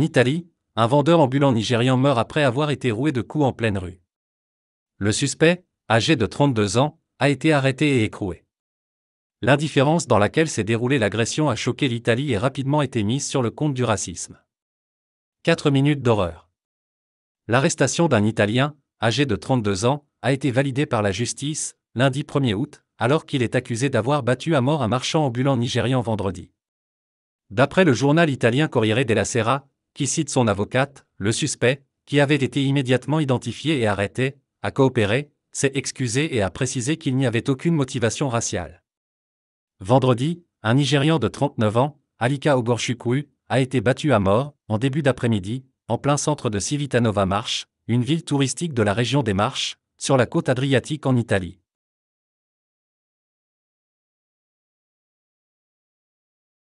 En Italie, un vendeur ambulant nigérian meurt après avoir été roué de coups en pleine rue. Le suspect, âgé de 32 ans, a été arrêté et écroué. L'indifférence dans laquelle s'est déroulée l'agression a choqué l'Italie et rapidement été mise sur le compte du racisme. 4 minutes d'horreur. L'arrestation d'un Italien, âgé de 32 ans, a été validée par la justice, lundi 1er août, alors qu'il est accusé d'avoir battu à mort un marchand ambulant nigérian vendredi. D'après le journal italien Corriere della Sera, qui cite son avocate, le suspect, qui avait été immédiatement identifié et arrêté, a coopéré, s'est excusé et a précisé qu'il n'y avait aucune motivation raciale. Vendredi, un Nigérian de 39 ans, Alika Oborchukwu, a été battu à mort, en début d'après-midi, en plein centre de Civitanova Marche, une ville touristique de la région des Marches, sur la côte adriatique en Italie.